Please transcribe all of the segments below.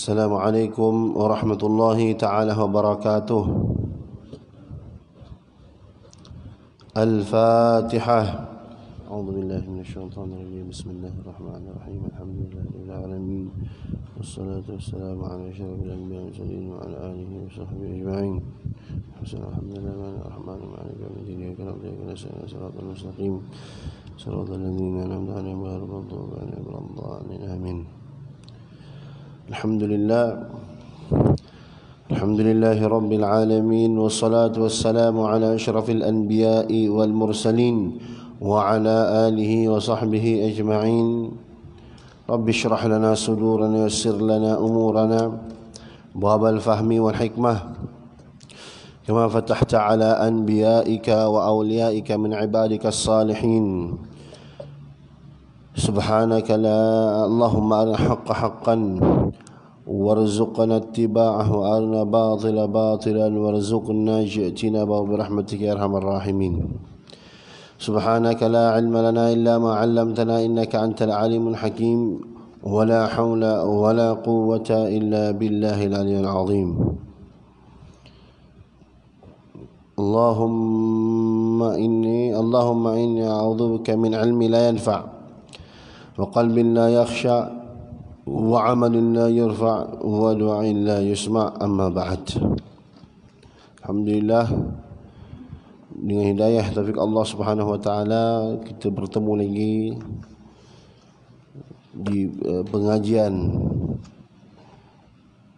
السلام عليكم ورحمة الله تعالى وبركاته الفاتحة أعوذ بالله من الشيطان الرجيم بسم الله الرحمن الرحيم الحمد لله رب العالمين والصلاة والسلام على أشرف الأنبياء والمرسلين وعلى آله وصحبه أجمعين حسن الحمد لله الرحمن الرحيم يوم الدين إياك نعبد وإياك نستعين صراط المستقيم صراط الذين أنعمت عليهم غير المغضوب عليهم ولا الضالين آمين الحمد لله الحمد لله رب العالمين والصلاة والسلام على أشرف الأنبياء والمرسلين وعلى آله وصحبه أجمعين رب اشرح لنا صدورنا ويسر لنا أمورنا باب الفهم والحكمة كما فتحت على أنبيائك وأوليائك من عبادك الصالحين سبحانك لا اللهم أرنا الحق حقا وارزقنا اتباعه وارنا باطل باطلا وارزقنا اجتنابه برحمتك يا ارحم الراحمين سبحانك لا علم لنا الا ما علمتنا انك انت العليم الحكيم ولا حول ولا قوه الا بالله العلي العظيم اللهم إني اللهم إني أعوذ بك من علم لا ينفع وقلب لا يخشى وعمل لا يرفع ودعاء لا يسمع أما بعد الحمد لله dengan hidayah taufik Allah Subhanahu wa taala kita bertemu lagi di eh, pengajian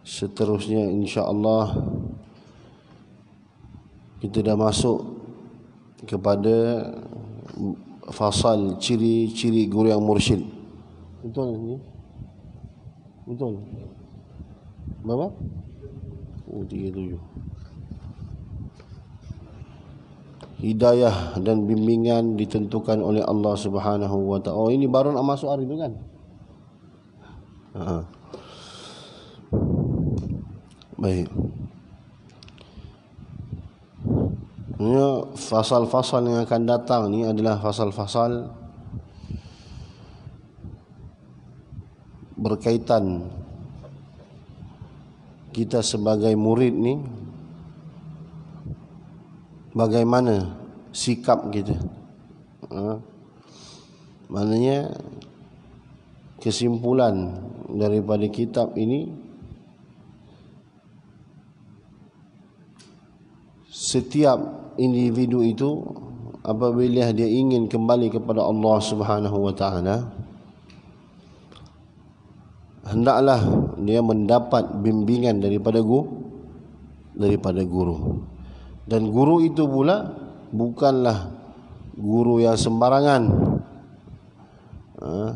seterusnya insyaallah kita dah masuk kepada fasal ciri-ciri guru yang mursyid. Betul Berapa? Oh, tiga tujuh Hidayah dan bimbingan ditentukan oleh Allah Subhanahu wa taala. Oh, ini baru nak masuk hari tu kan? Ha. Baik. Ini ya, fasal-fasal yang akan datang ni adalah fasal-fasal berkaitan kita sebagai murid ni bagaimana sikap kita ha? maknanya kesimpulan daripada kitab ini setiap individu itu apabila dia ingin kembali kepada Allah Subhanahu wa taala hendaklah dia mendapat bimbingan daripada guru daripada guru dan guru itu pula bukanlah guru yang sembarangan ha?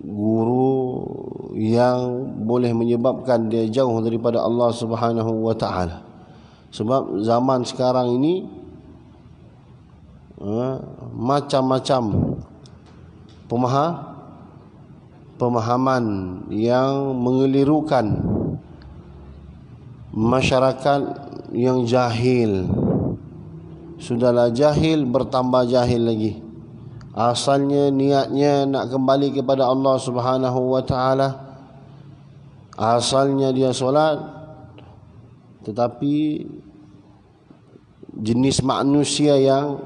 guru yang boleh menyebabkan dia jauh daripada Allah Subhanahu wa taala sebab zaman sekarang ini ha? macam-macam pemaham pemahaman yang mengelirukan masyarakat yang jahil sudahlah jahil bertambah jahil lagi asalnya niatnya nak kembali kepada Allah Subhanahu wa taala asalnya dia solat tetapi jenis manusia yang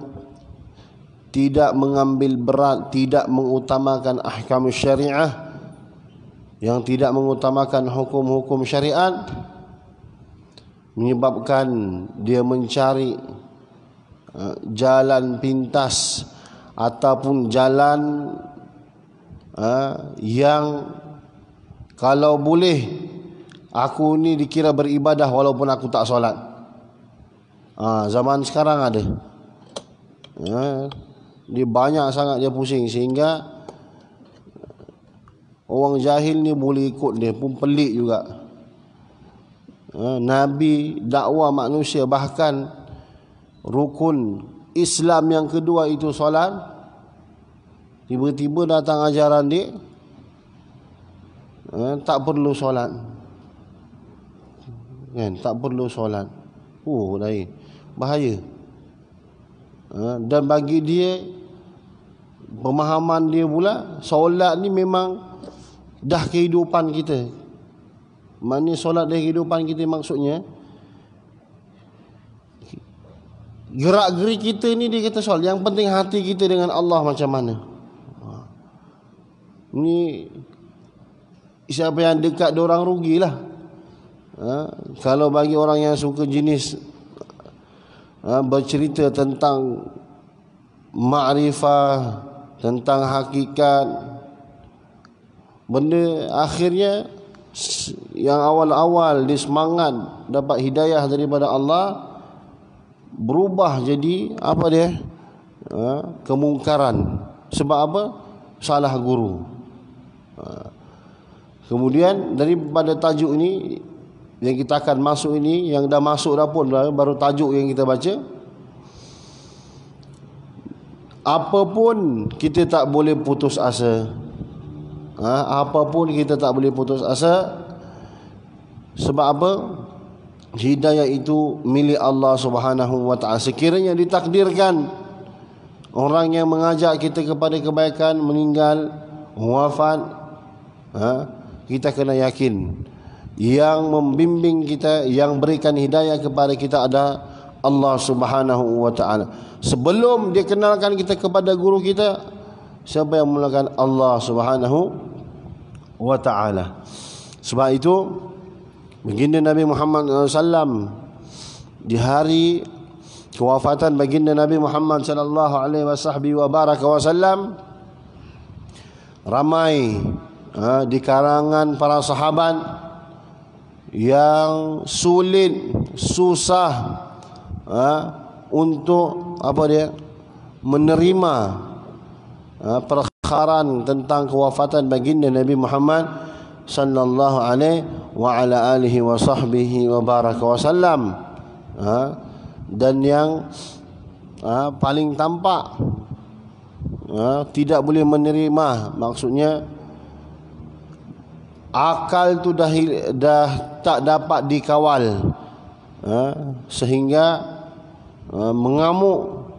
tidak mengambil berat tidak mengutamakan ahkam syariah yang tidak mengutamakan hukum-hukum syariat menyebabkan dia mencari eh, jalan pintas ataupun jalan eh, yang kalau boleh aku ni dikira beribadah walaupun aku tak solat ah, zaman sekarang ada eh, dia banyak sangat dia pusing sehingga orang jahil ni boleh ikut dia pun pelik juga. Ha, Nabi dakwah manusia bahkan rukun Islam yang kedua itu solat tiba-tiba datang ajaran dia ha, tak perlu solat kan tak perlu solat oh lain bahaya ha, dan bagi dia pemahaman dia pula solat ni memang dah kehidupan kita mana solat dah kehidupan kita maksudnya gerak geri kita ni dia kata solat yang penting hati kita dengan Allah macam mana ha. ni siapa yang dekat dia orang rugilah ha? kalau bagi orang yang suka jenis ha, bercerita tentang ma'rifah tentang hakikat benda akhirnya yang awal-awal di semangat dapat hidayah daripada Allah berubah jadi apa dia ha, kemungkaran sebab apa salah guru ha. kemudian daripada tajuk ini yang kita akan masuk ini yang dah masuk dah pun lah, baru tajuk yang kita baca apa pun kita tak boleh putus asa ha? apa pun kita tak boleh putus asa sebab apa hidayah itu milik Allah subhanahu wa ta'ala sekiranya ditakdirkan orang yang mengajak kita kepada kebaikan meninggal wafat ha? kita kena yakin yang membimbing kita yang berikan hidayah kepada kita adalah Allah Subhanahu wa taala. Sebelum dia kenalkan kita kepada guru kita, siapa yang mulakan Allah Subhanahu wa taala. Sebab itu baginda Nabi Muhammad Sallam di hari kewafatan baginda Nabi Muhammad sallallahu alaihi wasahbi wa baraka wasallam ramai ha, di karangan para sahabat yang sulit susah ha, untuk apa dia menerima ha, perkhidmatan tentang kewafatan baginda Nabi Muhammad sallallahu alaihi wa ala alihi wa sahbihi wa baraka wa sallam ha, dan yang ha, paling tampak ha, tidak boleh menerima maksudnya akal tu dah, dah tak dapat dikawal ha, sehingga Ah, mengamuk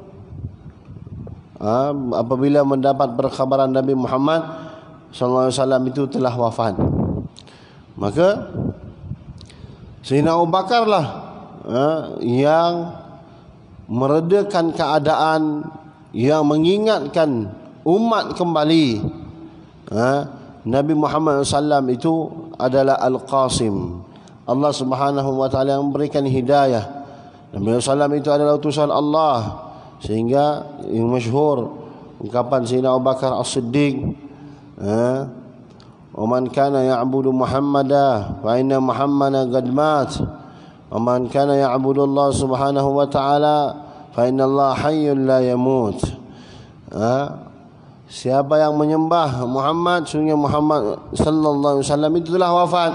ah, apabila mendapat perkhabaran Nabi Muhammad sallallahu alaihi wasallam itu telah wafat. Maka Sayyidina Abu Bakar lah, ah, yang meredakan keadaan yang mengingatkan umat kembali Nabi Muhammad SAW itu adalah Al-Qasim Allah Subhanahu Wa Taala yang memberikan hidayah Nabi SAW itu adalah utusan Allah sehingga yang masyhur ungkapan Sayyidina Abu Bakar As-Siddiq ha kana ya'budu Muhammadah, fa inna Muhammada qad mat kana ya'budu Allah Subhanahu wa ta'ala fa inna Allah hayyun la yamut ha siapa yang menyembah Muhammad sungguh Muhammad sallallahu alaihi wasallam itu telah wafat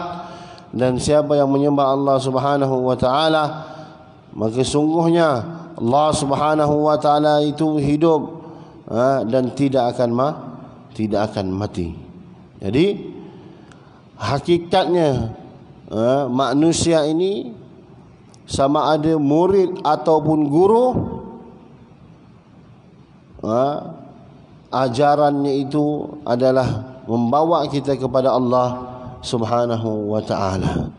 dan siapa yang menyembah Allah Subhanahu wa ta'ala maka sungguhnya Allah Subhanahu wa taala itu hidup ha, dan tidak akan ma tidak akan mati. Jadi hakikatnya ha, manusia ini sama ada murid ataupun guru ha, ajarannya itu adalah membawa kita kepada Allah Subhanahu wa taala.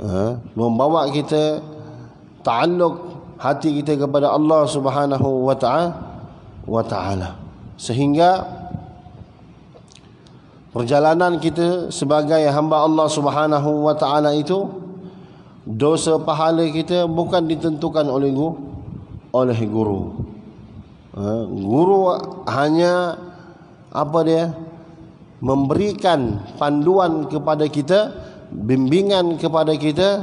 Ha, membawa kita taalluq hati kita kepada Allah Subhanahu wa ta'ala sehingga perjalanan kita sebagai hamba Allah Subhanahu wa ta'ala itu dosa pahala kita bukan ditentukan oleh guru oleh guru ha, guru hanya apa dia memberikan panduan kepada kita bimbingan kepada kita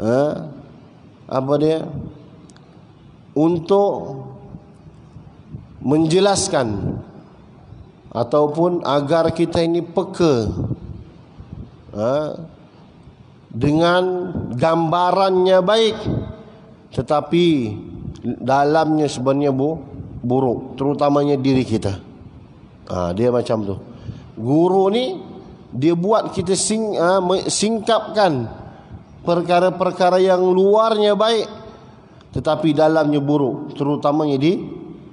ha, apa dia untuk menjelaskan ataupun agar kita ini peka ha, dengan gambarannya baik tetapi dalamnya sebenarnya bu, buruk terutamanya diri kita ha, dia macam tu guru ni dia buat kita sing, ha, singkapkan perkara-perkara yang luarnya baik tetapi dalamnya buruk terutamanya di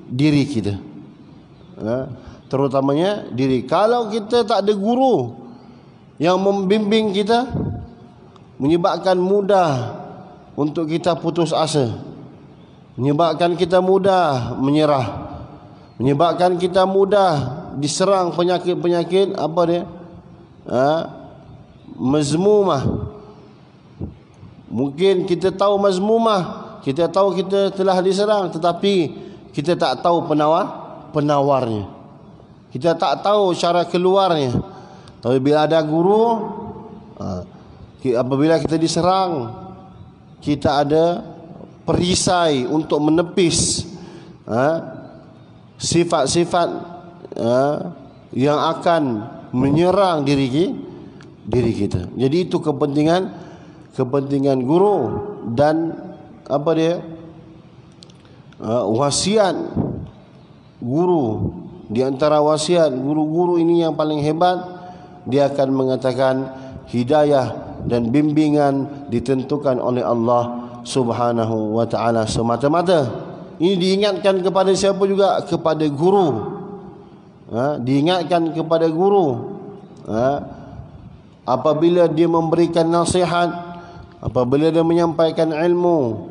diri kita ya. terutamanya diri kalau kita tak ada guru yang membimbing kita menyebabkan mudah untuk kita putus asa menyebabkan kita mudah menyerah menyebabkan kita mudah diserang penyakit-penyakit apa dia ha? mezmumah Mungkin kita tahu mazmumah, kita tahu kita telah diserang tetapi kita tak tahu penawar penawarnya. Kita tak tahu cara keluarnya. Tapi bila ada guru, ha, apabila kita diserang, kita ada perisai untuk menepis ha, sifat-sifat ha, yang akan menyerang diri diri kita. Jadi itu kepentingan kepentingan guru dan apa dia uh, wasiat guru di antara wasiat guru-guru ini yang paling hebat dia akan mengatakan hidayah dan bimbingan ditentukan oleh Allah Subhanahu wa taala semata-mata. Ini diingatkan kepada siapa juga? Kepada guru. Ha? diingatkan kepada guru. Ha? Apabila dia memberikan nasihat, apabila dia menyampaikan ilmu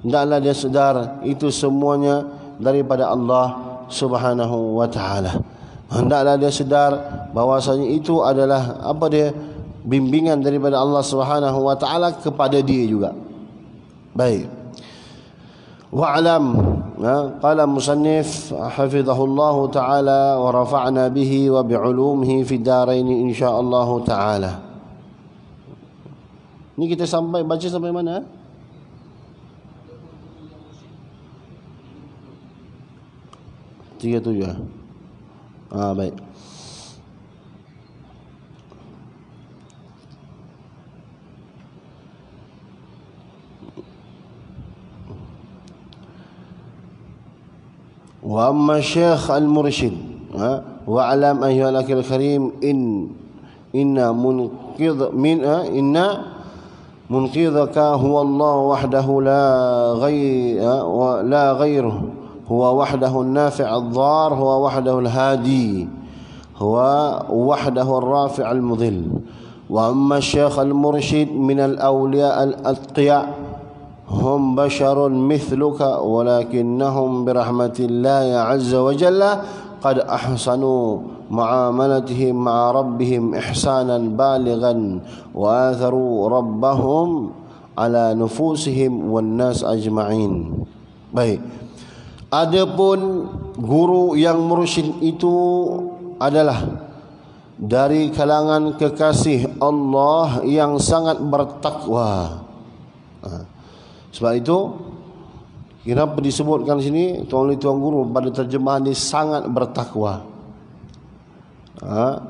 tidaklah ha? dia sedar itu semuanya daripada Allah Subhanahu wa taala hendaklah dia sedar bahwasanya itu adalah apa dia bimbingan daripada Allah Subhanahu wa taala kepada dia juga baik wa alam ha, qala musannif hafizahullahu taala wa rafa'na bihi wa bi'ulumihi fid darain insyaallah taala ta Ni kita sampai baca sampai mana? Eh? Tiga tujuh. Eh? Ah baik. Wa amma syekh al Murshid. ha? Wa alam ayyuhal akhir karim In Inna munqid Min ha? Inna منقذك هو الله وحده لا غير لا غيره هو وحده النافع الضار هو وحده الهادي هو وحده الرافع المذل وأما الشيخ المرشد من الأولياء الأتقياء هم بشر مثلك ولكنهم برحمة الله عز وجل قد أحسنوا معاملتهم مع ربهم إحسانا بالغا وآثروا ربهم على نفوسهم والناس أجمعين Baik. Adapun guru yang mursyid itu adalah dari kalangan kekasih Allah yang sangat bertakwa. Ha. Sebab itu Kenapa disebutkan sini Tuan Lui Tuan Guru pada terjemahan ini sangat bertakwa ha?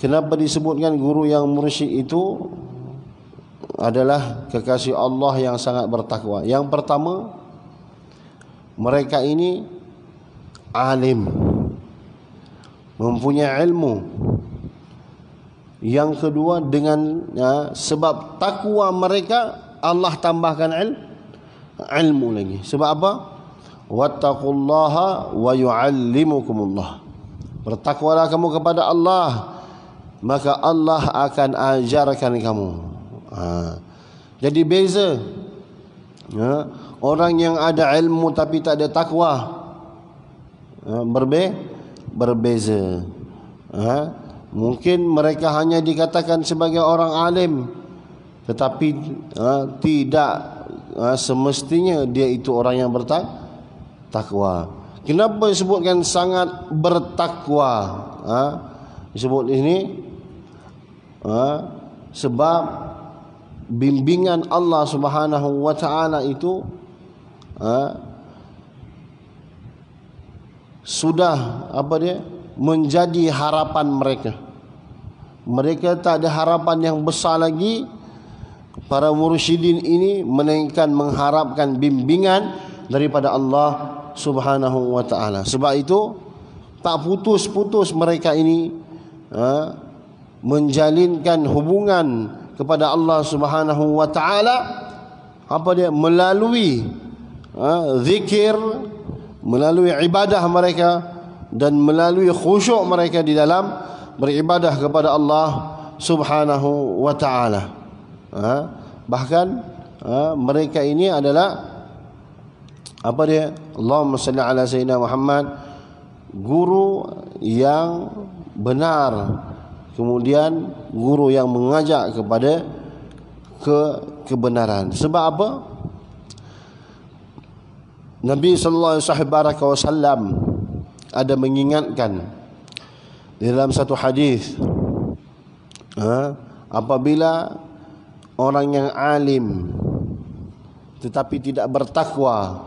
Kenapa disebutkan guru yang mursyid itu Adalah kekasih Allah yang sangat bertakwa Yang pertama Mereka ini Alim Mempunyai ilmu Yang kedua dengan ya, Sebab takwa mereka Allah tambahkan ilmu ilmu lagi. Sebab apa? Wattaqullaha wa yuallimukumullah. Bertakwalah kamu kepada Allah, maka Allah akan ajarkan kamu. Ha. Jadi beza. Ya. Orang yang ada ilmu tapi tak ada takwa. Ha. Berbe berbeza. Ha. Mungkin mereka hanya dikatakan sebagai orang alim tetapi ha, tidak Ha, semestinya dia itu orang yang bertakwa. Kenapa disebutkan sangat bertakwa? Ha? Disebut di sini ha? sebab bimbingan Allah Subhanahu wa taala itu ha? sudah apa dia? menjadi harapan mereka. Mereka tak ada harapan yang besar lagi para mursyidin ini melainkan mengharapkan bimbingan daripada Allah Subhanahu wa taala. Sebab itu tak putus-putus mereka ini ha, menjalinkan hubungan kepada Allah Subhanahu wa taala apa dia melalui ha, zikir melalui ibadah mereka dan melalui khusyuk mereka di dalam beribadah kepada Allah Subhanahu wa taala. Ha? bahkan ha, mereka ini adalah apa dia Allahumma salli ala sayyidina Muhammad guru yang benar kemudian guru yang mengajak kepada ke kebenaran sebab apa Nabi sallallahu alaihi ada mengingatkan dalam satu hadis ha, apabila orang yang alim tetapi tidak bertakwa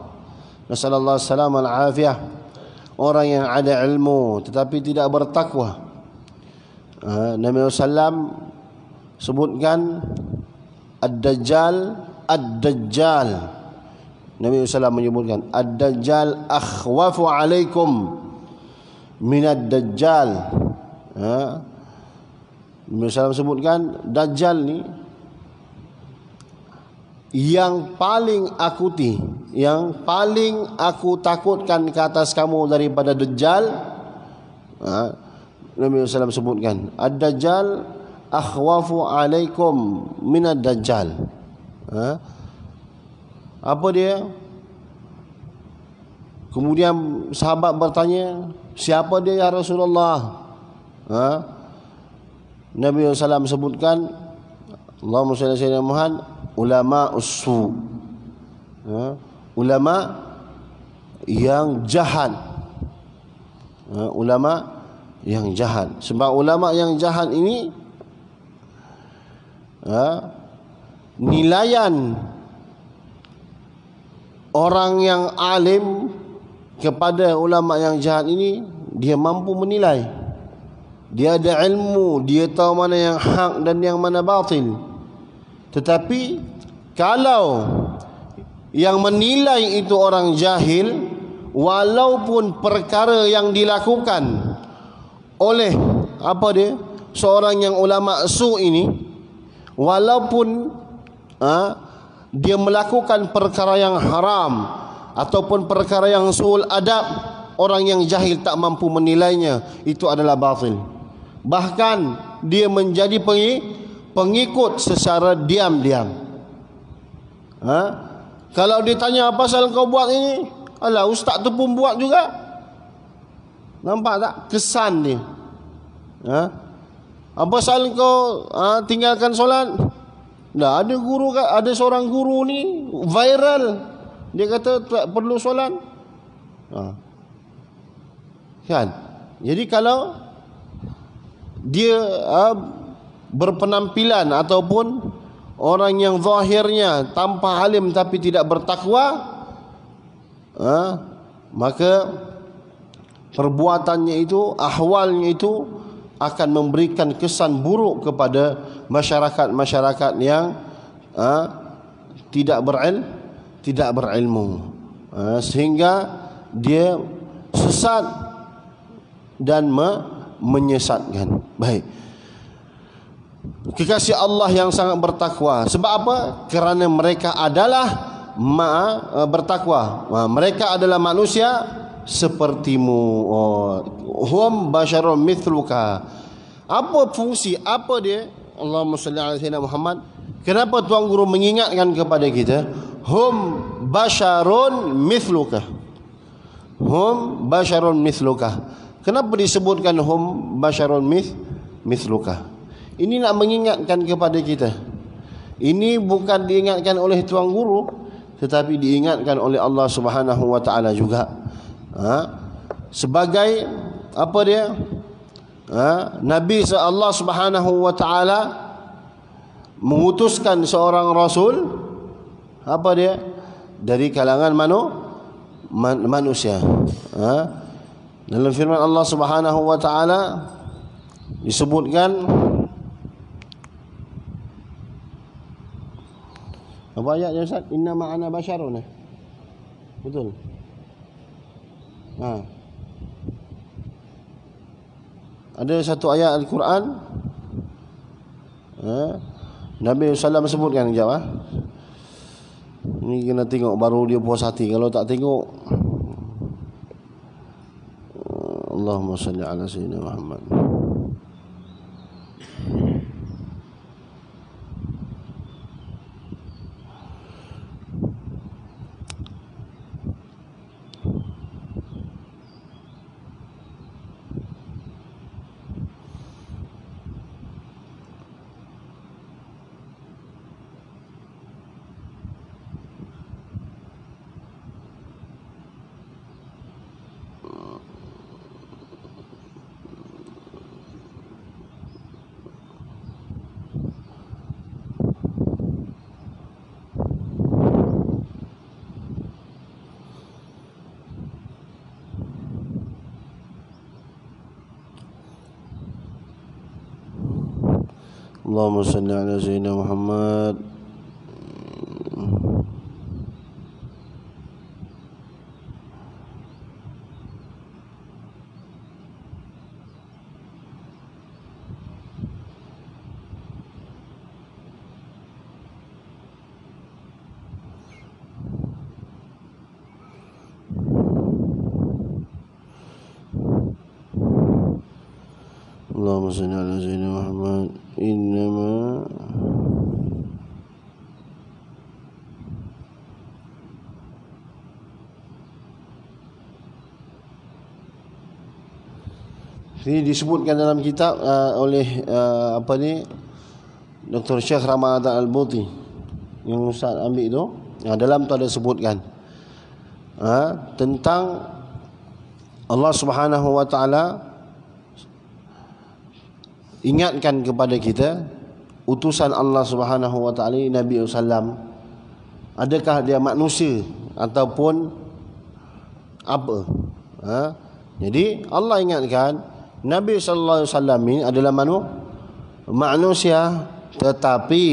Rasulullah sallallahu alaihi wasallam orang yang ada ilmu tetapi tidak bertakwa ha, Nabi Sallam sebutkan ad-dajjal ad-dajjal Nabi Muhammad menyebutkan ad-dajjal akhwafu alaikum min ad-dajjal ya Nabi Muhammad sebutkan dajjal ni yang paling aku ti yang paling aku takutkan ke atas kamu daripada dajjal ha, Nabi SAW sebutkan ad-dajjal akhwafu alaikum minad dajjal ha, apa dia kemudian sahabat bertanya siapa dia ya Rasulullah ha, Nabi SAW sebutkan Allahumma salli ala muhammad ulama usu ya, ulama yang jahat ya, ulama yang jahat sebab ulama yang jahat ini ya, nilaian orang yang alim kepada ulama yang jahat ini dia mampu menilai dia ada ilmu dia tahu mana yang hak dan yang mana batil tetapi kalau yang menilai itu orang jahil walaupun perkara yang dilakukan oleh apa dia seorang yang ulama su ini walaupun ha, dia melakukan perkara yang haram ataupun perkara yang sul adab orang yang jahil tak mampu menilainya itu adalah batil bahkan dia menjadi pengikut pengikut secara diam-diam. Ha? Kalau ditanya apa pasal kau buat ini? Alah ustaz tu pun buat juga. Nampak tak kesan ni? Ha? Apa pasal kau ha, tinggalkan solat? Dah ada guru ada seorang guru ni viral. Dia kata tak perlu solat. Ha. Kan? Jadi kalau dia ha, berpenampilan ataupun orang yang zahirnya tanpa alim tapi tidak bertakwa ha, maka perbuatannya itu ahwalnya itu akan memberikan kesan buruk kepada masyarakat-masyarakat yang ha, tidak beril tidak berilmu ha, sehingga dia sesat dan me menyesatkan baik kekasih Allah yang sangat bertakwa. Sebab apa? Kerana mereka adalah ma eh, bertakwa. Mereka adalah manusia sepertimu. Oh, hum basharun mithluka. Apa fungsi? Apa dia? Allahumma salli ala sayyidina Muhammad. Kenapa tuan guru mengingatkan kepada kita? Hum basharun mithluka. Hum basharun mithluka. Kenapa disebutkan hum basharun mith mithluka? Mithluka. Ini nak mengingatkan kepada kita. Ini bukan diingatkan oleh tuan guru tetapi diingatkan oleh Allah Subhanahu wa taala juga. Ha? Sebagai apa dia? Ha? Nabi Allah Subhanahu wa taala mengutuskan seorang rasul apa dia? Dari kalangan manu, man, manusia. Ha? Dalam firman Allah Subhanahu wa taala disebutkan Apa ayat dia Ustaz? Inna ma'ana basharun. Eh? Betul. Ha. Ada satu ayat Al-Quran. Ha. Nabi SAW sebutkan sekejap. Ha. Eh? Ini kena tengok baru dia puas hati. Kalau tak tengok. Allahumma salli ala sayyidina Muhammad. اللهم صل على سيدنا محمد Ini disebutkan dalam kitab uh, oleh uh, apa ni Dr. Syekh Ramadan Al-Buti yang Ustaz ambil tu. Nah, uh, dalam tu ada sebutkan uh, tentang Allah Subhanahu Wa Taala ingatkan kepada kita utusan Allah Subhanahu Wa Taala Nabi Sallam adakah dia manusia ataupun apa? Ha? Jadi Allah ingatkan Nabi sallallahu alaihi wasallam ini adalah manu, manusia tetapi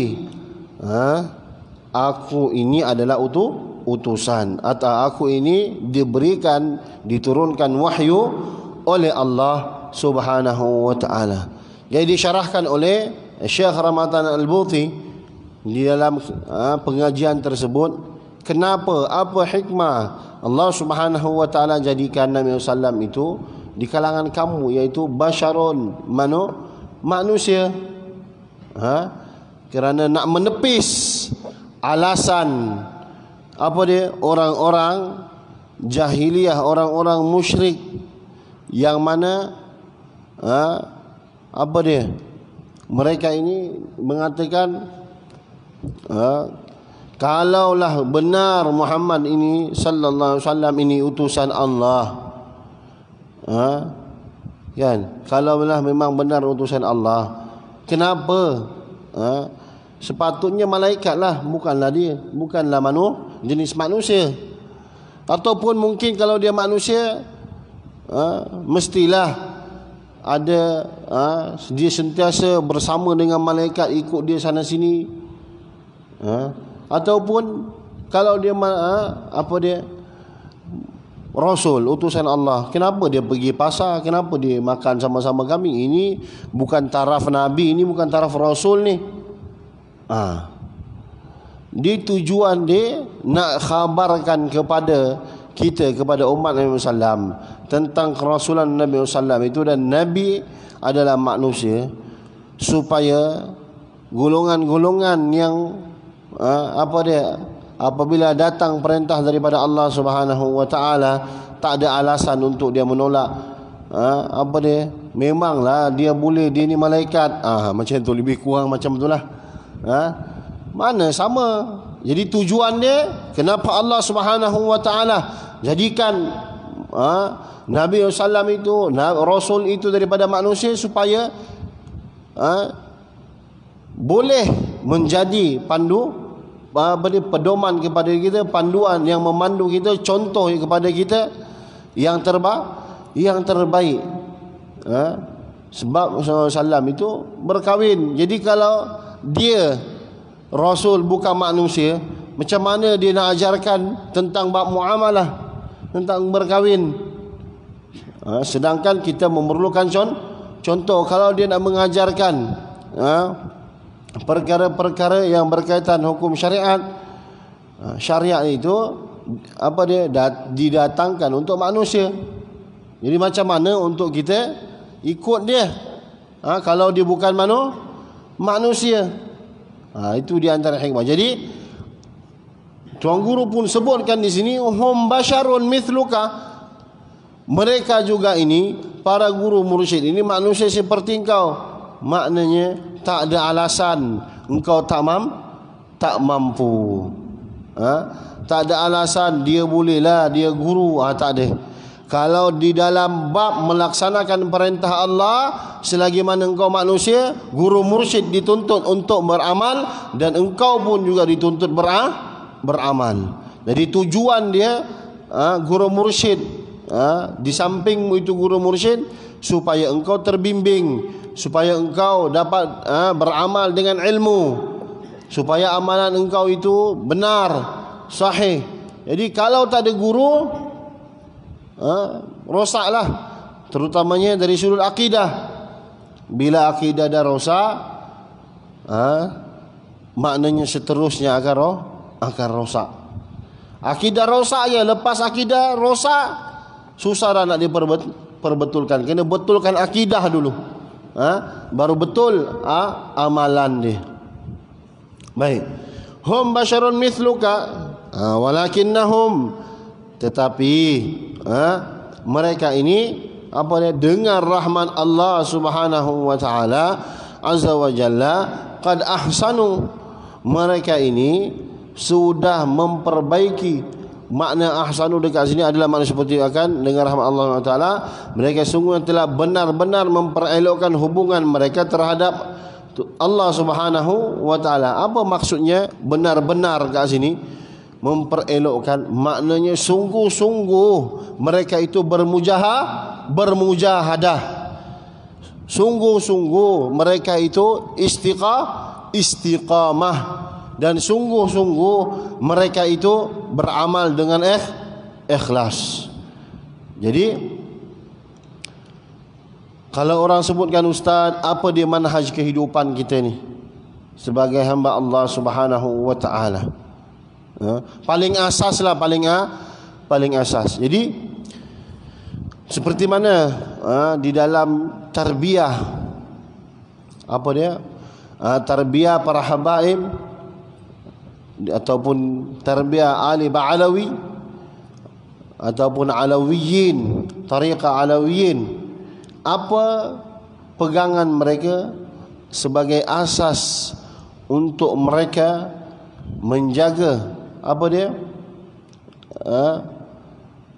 ha, aku ini adalah utu, utusan atau aku ini diberikan diturunkan wahyu oleh Allah Subhanahu wa taala. Jadi disyarahkan oleh Syekh Ramadan al Buthi di dalam ha, pengajian tersebut kenapa apa hikmah Allah Subhanahu wa taala jadikan Nabi sallallahu alaihi wasallam itu di kalangan kamu iaitu basyarun manu manusia ha kerana nak menepis alasan apa dia orang-orang jahiliah orang-orang musyrik yang mana ha apa dia mereka ini mengatakan ha kalaulah benar Muhammad ini sallallahu alaihi wasallam ini utusan Allah ha? kan kalau memang benar utusan Allah kenapa ha? sepatutnya lah bukanlah dia bukanlah manu jenis manusia ataupun mungkin kalau dia manusia ha? mestilah ada ha? dia sentiasa bersama dengan malaikat ikut dia sana sini ha? ataupun kalau dia ha? apa dia Rasul, utusan Allah. Kenapa dia pergi pasar? Kenapa dia makan sama-sama kami? Ini bukan taraf Nabi, ini bukan taraf Rasul ni. Ah. Ha. Di tujuan dia nak khabarkan kepada kita kepada umat Nabi Sallam tentang kerasulan Nabi Sallam itu dan Nabi adalah manusia supaya golongan-golongan yang ha, apa dia apabila datang perintah daripada Allah Subhanahu wa taala tak ada alasan untuk dia menolak ha, apa dia memanglah dia boleh dia ni malaikat ah ha, macam tu lebih kurang macam itulah ha, mana sama jadi tujuan dia kenapa Allah Subhanahu wa taala jadikan ha, Nabi SAW itu Rasul itu daripada manusia supaya ha, boleh menjadi pandu apa ni pedoman kepada kita panduan yang memandu kita contoh kepada kita yang terba yang terbaik ha? sebab Sallam itu berkahwin jadi kalau dia rasul bukan manusia macam mana dia nak ajarkan tentang bab muamalah tentang berkahwin ha? sedangkan kita memerlukan contoh kalau dia nak mengajarkan ha? perkara-perkara yang berkaitan hukum syariat ha, syariat itu apa dia dat, didatangkan untuk manusia jadi macam mana untuk kita ikut dia ha, kalau dia bukan manu, manusia ha, itu di antara hikmah jadi Tuan Guru pun sebutkan di sini hum basharun mithluka mereka juga ini para guru mursyid ini manusia seperti engkau maknanya tak ada alasan engkau tak mam tak mampu ha? tak ada alasan dia bolehlah dia guru ha, tak ada kalau di dalam bab melaksanakan perintah Allah selagi mana engkau manusia guru mursyid dituntut untuk beramal dan engkau pun juga dituntut ber beramal jadi tujuan dia ha, guru mursyid ha, di samping itu guru mursyid supaya engkau terbimbing supaya engkau dapat ha, beramal dengan ilmu supaya amalan engkau itu benar sahih jadi kalau tak ada guru ha, rosaklah terutamanya dari sudut akidah bila akidah dah rosak ha, maknanya seterusnya akan roh akan rosak akidah rosak ya lepas akidah rosak susah nak diperbetulkan kena betulkan akidah dulu ha? baru betul ha? amalan dia baik hum basharun mithluka ha, walakinnahum tetapi ha? mereka ini apa dia dengar rahman Allah Subhanahu wa taala azza wa jalla qad ahsanu mereka ini sudah memperbaiki makna ahsanu dekat sini adalah makna seperti akan dengan rahmat Allah Taala mereka sungguh telah benar-benar memperelokkan hubungan mereka terhadap Allah Subhanahu wa taala. Apa maksudnya benar-benar kat sini memperelokkan maknanya sungguh-sungguh mereka itu bermujaha bermujahadah. Sungguh-sungguh mereka itu istiqah Istiqamah dan sungguh-sungguh mereka itu beramal dengan eh ikhlas. Jadi kalau orang sebutkan ustaz, apa dia manhaj kehidupan kita ni? Sebagai hamba Allah Subhanahu wa taala. Ya, paling asas lah paling a paling asas. Jadi seperti mana ha, di dalam tarbiyah apa dia? Ha, tarbiyah para habaib ataupun tarbiyah Ali Ba'alawi ataupun Alawiyin tariqah Alawiyin apa pegangan mereka sebagai asas untuk mereka menjaga apa dia ha?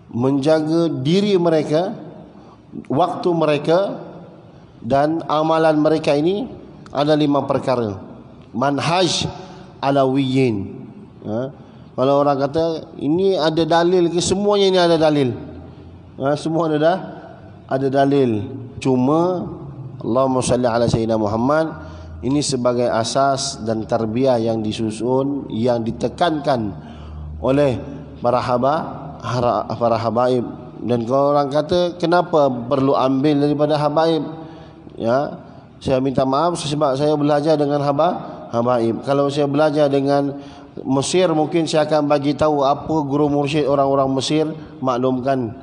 menjaga diri mereka waktu mereka dan amalan mereka ini ada lima perkara manhaj alawiyin ha? kalau orang kata ini ada dalil ke semuanya ini ada dalil ha? semua ada dah ada dalil cuma Allahumma salli ala sayyidina Muhammad ini sebagai asas dan tarbiyah yang disusun yang ditekankan oleh para haba para habaib dan kalau orang kata kenapa perlu ambil daripada habaib ya saya minta maaf sebab saya belajar dengan Haba habaib kalau saya belajar dengan Mesir mungkin saya akan bagi tahu apa guru mursyid orang-orang Mesir maklumkan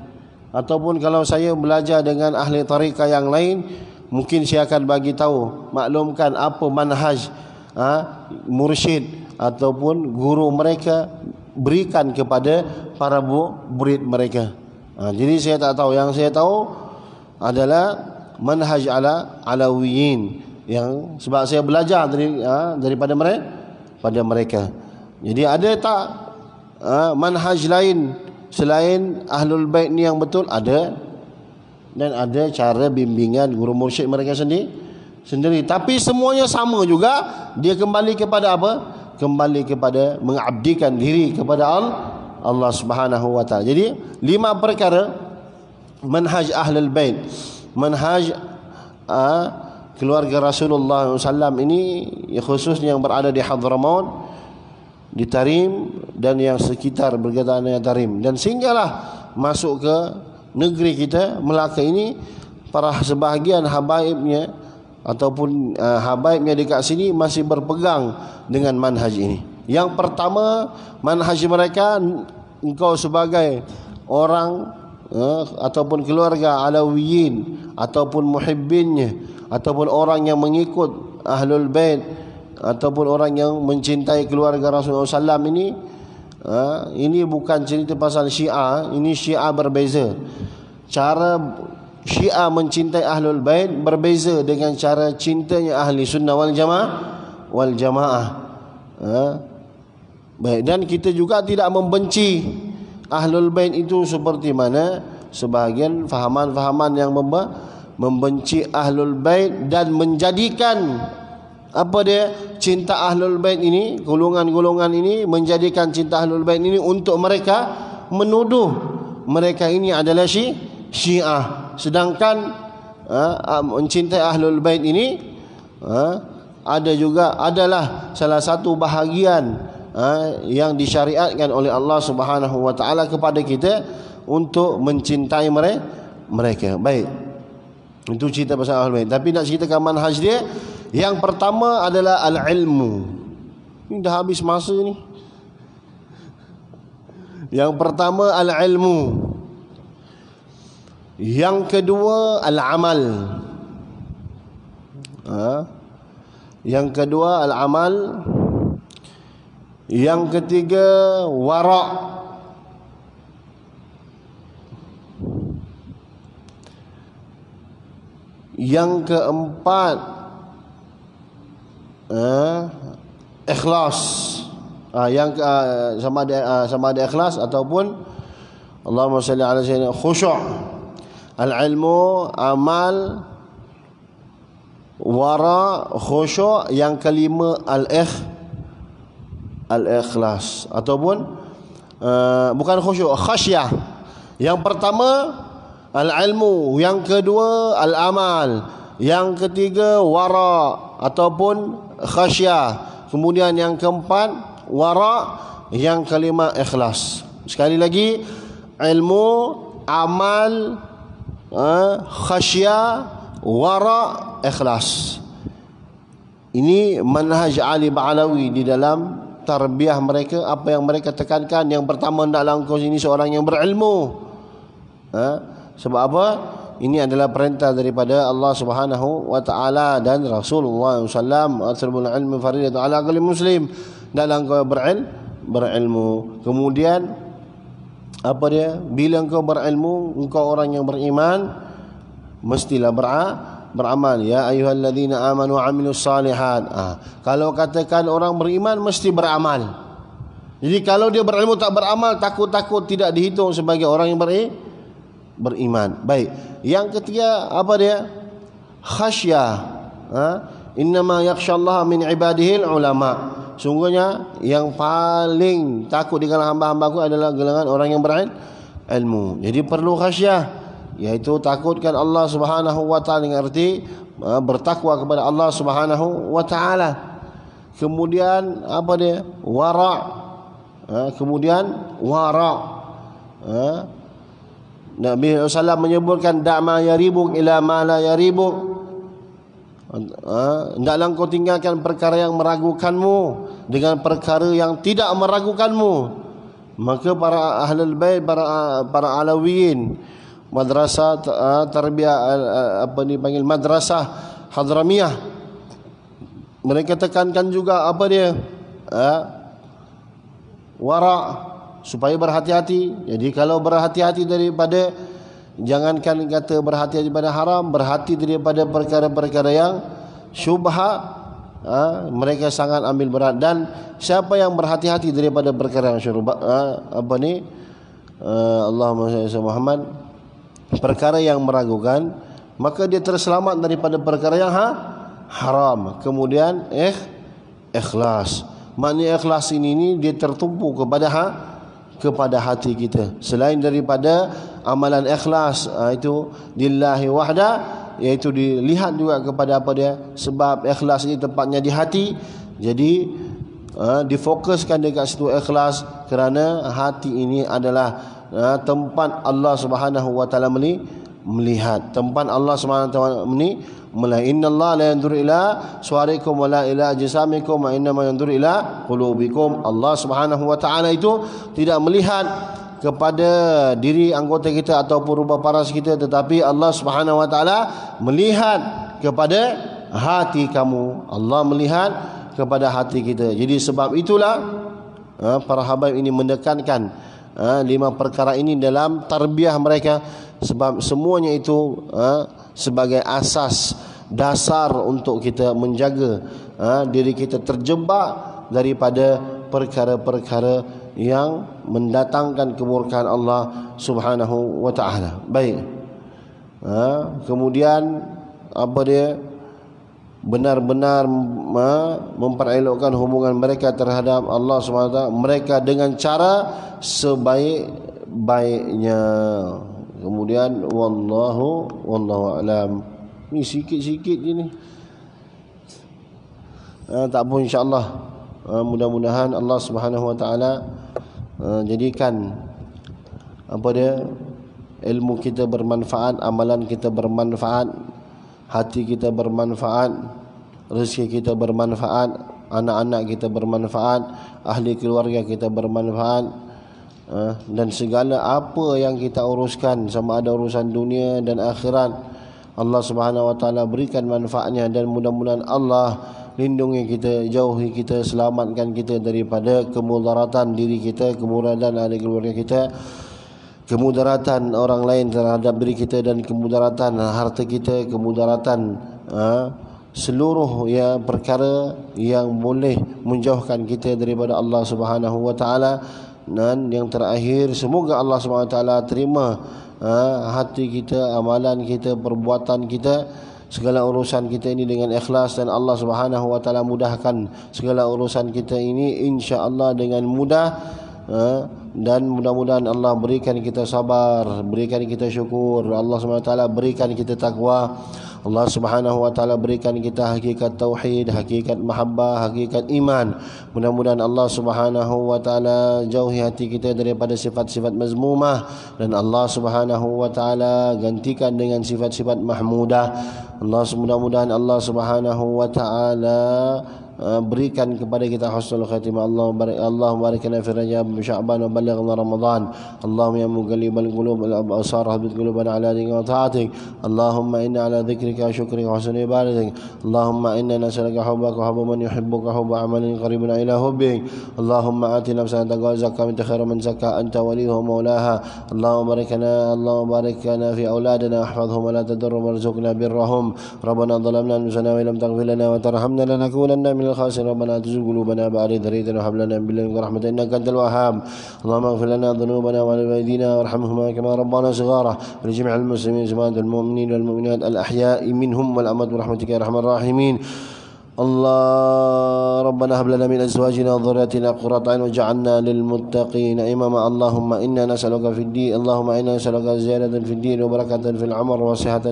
ataupun kalau saya belajar dengan ahli tarekat yang lain mungkin saya akan bagi tahu maklumkan apa manhaj ha, mursyid ataupun guru mereka berikan kepada para murid mereka ha, jadi saya tak tahu yang saya tahu adalah manhaj ala alawiyin yang sebab saya belajar dari ha, daripada mereka pada mereka jadi ada tak ha, manhaj lain selain ahlul bait ni yang betul ada dan ada cara bimbingan guru mursyid mereka sendiri sendiri tapi semuanya sama juga dia kembali kepada apa kembali kepada mengabdikan diri kepada Allah Subhanahu wa taala. Jadi lima perkara manhaj ahlul bait. Manhaj uh, keluarga Rasulullah SAW ini ya, khususnya yang berada di Hadramaut di Tarim dan yang sekitar berkaitan dengan Tarim dan sehinggalah masuk ke negeri kita Melaka ini para sebahagian habaibnya ataupun uh, habaibnya dekat sini masih berpegang dengan manhaj ini yang pertama manhaj mereka engkau sebagai orang uh, ataupun keluarga Alawiyin ataupun muhibbinnya ataupun orang yang mengikut ahlul bait ataupun orang yang mencintai keluarga Rasulullah Sallam ini ha, ini bukan cerita pasal syiah ha, ini syiah berbeza cara syiah mencintai ahlul bait berbeza dengan cara cintanya ahli sunnah wal jamaah wal jamaah ha, baik dan kita juga tidak membenci ahlul bait itu seperti mana sebahagian fahaman-fahaman yang membahas membenci ahlul bait dan menjadikan apa dia cinta ahlul bait ini golongan-golongan ini menjadikan cinta ahlul bait ini untuk mereka menuduh mereka ini adalah syi syiah sedangkan uh, mencintai ahlul bait ini uh, ada juga adalah salah satu bahagian uh, yang disyariatkan oleh Allah Subhanahu wa taala kepada kita untuk mencintai mereka mereka baik itu cerita pasal ahli bait. Tapi nak cerita ceritakan manhaj dia, yang pertama adalah al-ilmu. Ini dah habis masa ni. Yang pertama al-ilmu. Yang kedua al-amal. Ha? Yang kedua al-amal. Yang ketiga wara'. yang keempat eh, ikhlas ah, yang uh, sama ada uh, sama ada ikhlas ataupun Allahumma salli ala sayyidina khusyuk al ilmu amal wara khusyuk yang kelima al ikh al ikhlas ataupun uh, bukan khusyuk khasyah yang pertama al-ilmu yang kedua al-amal yang ketiga wara ataupun khasyah kemudian yang keempat wara yang kelima ikhlas sekali lagi ilmu amal ha, khasyah wara ikhlas ini manhaj Ali Ba'alawi di dalam tarbiyah mereka apa yang mereka tekankan yang pertama hendaklah langkau ini seorang yang berilmu ha? Sebab apa? Ini adalah perintah daripada Allah Subhanahu wa taala dan Rasulullah SAW alaihi wasallam, "Athrul ala kulli muslim" dalam kau beril, berilmu. Kemudian apa dia? Bila kau berilmu, engkau orang yang beriman, mestilah ber'a beramal ya ayyuhallazina amanu wa amilus salihat. Ah, kalau katakan orang beriman mesti beramal. Jadi kalau dia berilmu tak beramal, takut-takut tidak dihitung sebagai orang yang beriman beriman. Baik. Yang ketiga apa dia? Khasyah. Ha? Inna ma yakhshallaha min ibadihil ulama. Sungguhnya yang paling takut di kalangan hamba-hambaku adalah gelangan orang yang ilmu. Jadi perlu khasyah yaitu takutkan Allah Subhanahu wa taala dengan erti ha, bertakwa kepada Allah Subhanahu wa taala. Kemudian apa dia? Wara'. Ha? kemudian wara'. Ha? Nabi SAW menyebutkan Da'ma yaribuk ila ma la yaribuk Tidaklah ha? kau tinggalkan perkara yang meragukanmu Dengan perkara yang tidak meragukanmu Maka para ahlul bayt, para, para alawiyin Madrasah ha, ha, apa ni panggil Madrasah Hadramiyah Mereka tekankan juga apa dia ha? supaya berhati-hati. Jadi kalau berhati-hati daripada jangankan kata berhati-hati daripada haram, berhati daripada perkara-perkara yang syubhat Ha, mereka sangat ambil berat dan siapa yang berhati-hati daripada perkara yang syubhat ha, apa ni ha, Allahumma salli ala Muhammad perkara yang meragukan maka dia terselamat daripada perkara yang ha, haram kemudian eh ikhlas maknanya ikhlas ini ini dia tertumpu kepada ha, kepada hati kita selain daripada amalan ikhlas ah, itu lillahi wahda iaitu dilihat juga kepada apa dia sebab ikhlas ini tempatnya di hati jadi ah, difokuskan dekat situ ikhlas kerana hati ini adalah ah, tempat Allah Subhanahu wa taala melihat tempat Allah swt taala ini mala innallaha la yanzur ila suarikum wala ila jisamikum wa innama yanzur ila qulubikum Allah Subhanahu wa taala itu tidak melihat kepada diri anggota kita ataupun rupa paras kita tetapi Allah Subhanahu wa taala melihat kepada hati kamu Allah melihat kepada hati kita jadi sebab itulah eh, para habaib ini mendekankan eh, lima perkara ini dalam tarbiyah mereka sebab semuanya itu ha, sebagai asas dasar untuk kita menjaga ha, diri kita terjebak daripada perkara-perkara yang mendatangkan kemurkaan Allah Subhanahu wa taala. Baik. Ha, kemudian apa dia benar-benar ha, memperelokkan hubungan mereka terhadap Allah Subhanahu wa taala mereka dengan cara sebaik-baiknya. Kemudian wallahu wallahu alam. Ni sikit-sikit je ni. Ha, tak pun insya-Allah. Ah, mudah-mudahan Allah Subhanahu wa taala ah, jadikan apa dia ilmu kita bermanfaat, amalan kita bermanfaat, hati kita bermanfaat, rezeki kita bermanfaat, anak-anak kita bermanfaat, ahli keluarga kita bermanfaat. Ha? dan segala apa yang kita uruskan sama ada urusan dunia dan akhirat Allah Subhanahu wa taala berikan manfaatnya dan mudah-mudahan Allah lindungi kita jauhi kita selamatkan kita daripada kemudaratan diri kita kemudaratan ahli keluarga kita kemudaratan orang lain terhadap diri kita dan kemudaratan harta kita kemudaratan ha, seluruh ya perkara yang boleh menjauhkan kita daripada Allah Subhanahu wa taala dan yang terakhir semoga Allah SWT terima ha, hati kita, amalan kita, perbuatan kita segala urusan kita ini dengan ikhlas dan Allah Subhanahu wa taala mudahkan segala urusan kita ini insyaallah dengan mudah ha. dan mudah-mudahan Allah berikan kita sabar, berikan kita syukur, Allah Subhanahu wa taala berikan kita takwa. Allah Subhanahu wa taala berikan kita hakikat tauhid, hakikat mahabbah, hakikat iman. Mudah-mudahan Allah Subhanahu wa taala jauhi hati kita daripada sifat-sifat mazmumah dan Allah Subhanahu wa taala gantikan dengan sifat-sifat mahmudah. Allah mudah-mudahan Allah Subhanahu wa taala berikan kepada kita husnul khatimah Allah barik Allah barikna fi rajab sya'ban wa balighna ramadan Allahumma ya mughallibal qulub al absar habbit qulubana ala dinika wa taatik Allahumma inna ala dhikrika wa syukrika wa husni ibadatik Allahumma inna nas'aluka hubbaka wa hubba man yuhibbuka hubba amalin qaribun ila hubbik Allahumma ati nafsana taqwa zakka min khairu man zakka anta waliyuha mawlaha Allahumma barikna Allahumma barikna fi auladina wahfadhhum wa la tadurru warzuqna birrahum Rabbana zalamna anfusana wa lam taghfir lana wa tarhamna lanakunanna min من الخاسرين ربنا تزغ قلوبنا بعد إذ هديتنا وهب لنا من لدنك رحمة إنك أنت الوهاب اللهم اغفر لنا ذنوبنا والدينا وارحمهما كما ربنا صغارا ولجميع المسلمين زمان المؤمنين والمؤمنات الأحياء منهم والأموات برحمتك يا أرحم الراحمين الله ربنا هب لنا من ازواجنا وذرياتنا قرة اعين واجعلنا للمتقين اماما اللهم انا نسالك في الدين اللهم انا نسالك زيادة في الدين وبركة في العمر وصحة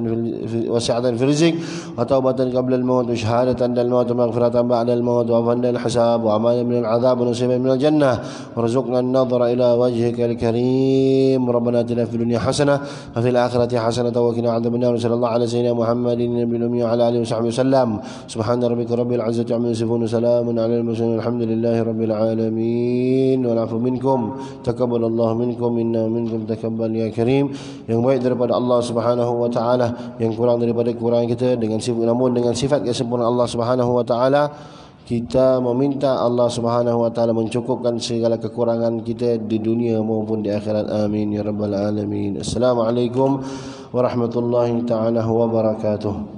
في وسعة في الرزق وتوبة قبل الموت وشهادة عند الموت ومغفرة بعد الموت وفن الحساب وعمال من العذاب ونصيبا من الجنة وارزقنا النظر إلى وجهك الكريم ربنا اتنا في الدنيا حسنة وفي الآخرة حسنة وقنا عذاب النار وصلى الله على سيدنا محمد النبي الأمي وعلى آله وصحبه وسلم سبحان ربك Rabbil العزة عم يوسفون سلام على المرسلين الحمد لله رب العالمين والعفو منكم تقبل الله منكم إنا منكم تقبل يا كريم yang baik daripada Allah Subhanahu wa taala yang kurang daripada kurang kita dengan sifat namun dengan sifat kesempurnaan Allah Subhanahu wa taala kita meminta Allah Subhanahu wa taala mencukupkan segala kekurangan kita di dunia maupun di akhirat amin ya rabbal alamin assalamualaikum warahmatullahi taala wabarakatuh